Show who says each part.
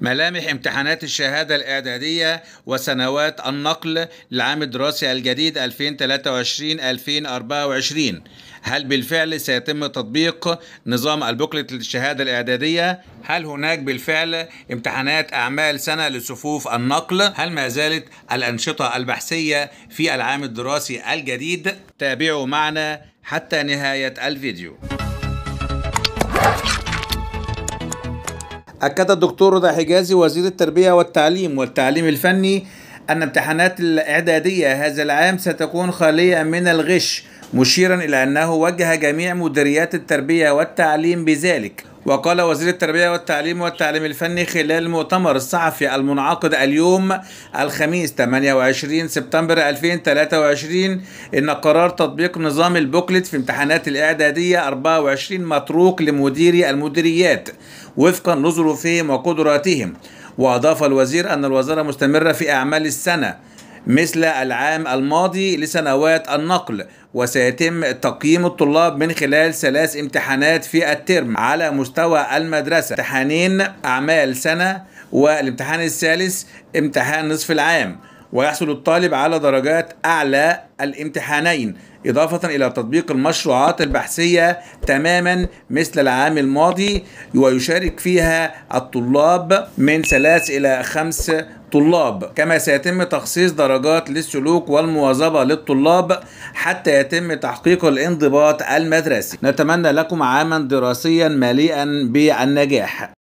Speaker 1: ملامح امتحانات الشهادة الإعدادية وسنوات النقل للعام الدراسي الجديد 2023-2024 هل بالفعل سيتم تطبيق نظام البوكلت للشهادة الإعدادية؟ هل هناك بالفعل امتحانات أعمال سنة لصفوف النقل؟ هل ما زالت الأنشطة البحثية في العام الدراسي الجديد؟ تابعوا معنا حتى نهاية الفيديو أكد الدكتور رضا حجازي وزير التربية والتعليم والتعليم الفني أن امتحانات الإعدادية هذا العام ستكون خالية من الغش مشيرا إلى أنه وجه جميع مديريات التربية والتعليم بذلك وقال وزير التربية والتعليم والتعليم الفني خلال المؤتمر الصحفي المنعقد اليوم الخميس 28 سبتمبر 2023 إن قرار تطبيق نظام البوكلت في امتحانات الإعدادية 24 متروك لمديري المديريات وفقا لظروفهم وقدراتهم وأضاف الوزير أن الوزارة مستمرة في أعمال السنة مثل العام الماضي لسنوات النقل وسيتم تقييم الطلاب من خلال ثلاث امتحانات في الترم على مستوى المدرسة امتحانين أعمال سنة والامتحان الثالث امتحان نصف العام ويحصل الطالب على درجات أعلى الامتحانين إضافة إلى تطبيق المشروعات البحثية تماما مثل العام الماضي ويشارك فيها الطلاب من ثلاث إلى خمس طلاب كما سيتم تخصيص درجات للسلوك والمواظبة للطلاب حتى يتم تحقيق الانضباط المدرسي نتمنى لكم عاما دراسيا مليئا بالنجاح